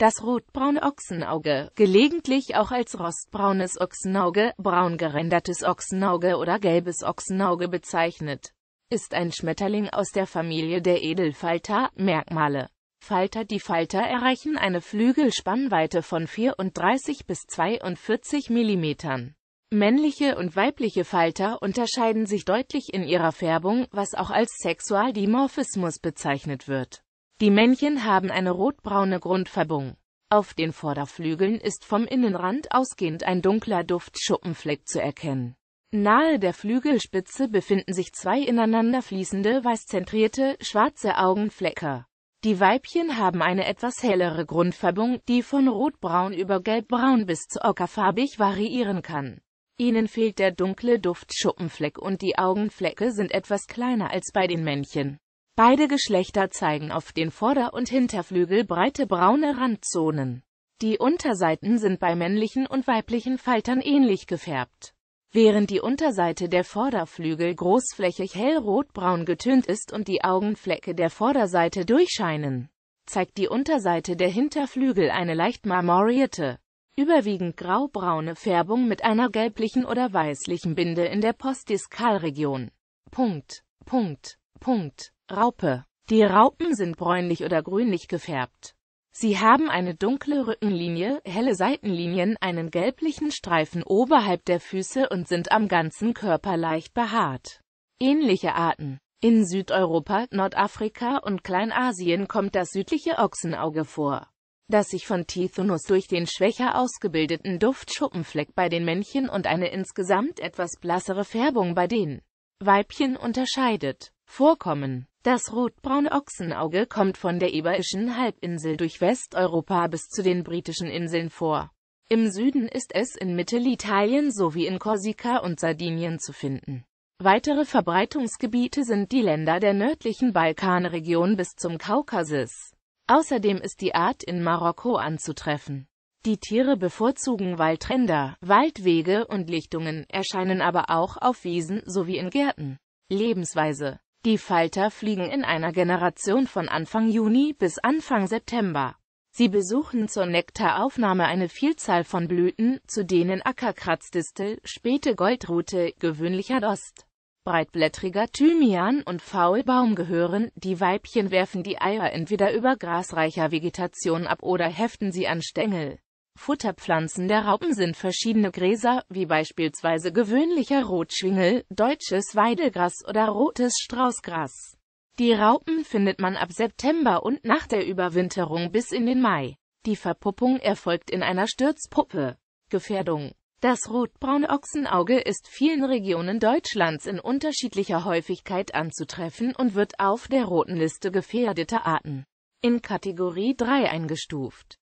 Das rotbraune Ochsenauge, gelegentlich auch als rostbraunes Ochsenauge, braun gerändertes Ochsenauge oder gelbes Ochsenauge bezeichnet, ist ein Schmetterling aus der Familie der Edelfalter. Merkmale Falter Die Falter erreichen eine Flügelspannweite von 34 bis 42 mm. Männliche und weibliche Falter unterscheiden sich deutlich in ihrer Färbung, was auch als Sexualdimorphismus bezeichnet wird. Die Männchen haben eine rotbraune Grundfärbung. Auf den Vorderflügeln ist vom Innenrand ausgehend ein dunkler Duftschuppenfleck zu erkennen. Nahe der Flügelspitze befinden sich zwei ineinander fließende weiß zentrierte, schwarze Augenflecker. Die Weibchen haben eine etwas hellere Grundfärbung, die von rotbraun über gelbbraun bis zu ockerfarbig variieren kann. Ihnen fehlt der dunkle Duftschuppenfleck und die Augenflecke sind etwas kleiner als bei den Männchen. Beide Geschlechter zeigen auf den Vorder- und Hinterflügel breite braune Randzonen. Die Unterseiten sind bei männlichen und weiblichen Faltern ähnlich gefärbt. Während die Unterseite der Vorderflügel großflächig hellrotbraun getönt ist und die Augenflecke der Vorderseite durchscheinen, zeigt die Unterseite der Hinterflügel eine leicht marmorierte, überwiegend graubraune Färbung mit einer gelblichen oder weißlichen Binde in der Postdiskalregion. Punkt. Punkt. Punkt. Raupe. Die Raupen sind bräunlich oder grünlich gefärbt. Sie haben eine dunkle Rückenlinie, helle Seitenlinien, einen gelblichen Streifen oberhalb der Füße und sind am ganzen Körper leicht behaart. Ähnliche Arten. In Südeuropa, Nordafrika und Kleinasien kommt das südliche Ochsenauge vor, das sich von Tithonus durch den schwächer ausgebildeten Duftschuppenfleck bei den Männchen und eine insgesamt etwas blassere Färbung bei den Weibchen unterscheidet. Vorkommen das rotbraune Ochsenauge kommt von der Iberischen Halbinsel durch Westeuropa bis zu den Britischen Inseln vor. Im Süden ist es in Mittelitalien sowie in Korsika und Sardinien zu finden. Weitere Verbreitungsgebiete sind die Länder der nördlichen Balkanregion bis zum Kaukasus. Außerdem ist die Art in Marokko anzutreffen. Die Tiere bevorzugen Waldränder, Waldwege und Lichtungen, erscheinen aber auch auf Wiesen sowie in Gärten. Lebensweise die Falter fliegen in einer Generation von Anfang Juni bis Anfang September. Sie besuchen zur Nektaraufnahme eine Vielzahl von Blüten, zu denen Ackerkratzdistel, späte Goldrute, gewöhnlicher Dost, breitblättriger Thymian und Faulbaum gehören. Die Weibchen werfen die Eier entweder über grasreicher Vegetation ab oder heften sie an Stängel. Futterpflanzen der Raupen sind verschiedene Gräser, wie beispielsweise gewöhnlicher Rotschwingel, deutsches Weidelgras oder rotes Straußgras. Die Raupen findet man ab September und nach der Überwinterung bis in den Mai. Die Verpuppung erfolgt in einer Stürzpuppe. Gefährdung Das rotbraune Ochsenauge ist vielen Regionen Deutschlands in unterschiedlicher Häufigkeit anzutreffen und wird auf der Roten Liste gefährdeter Arten in Kategorie 3 eingestuft.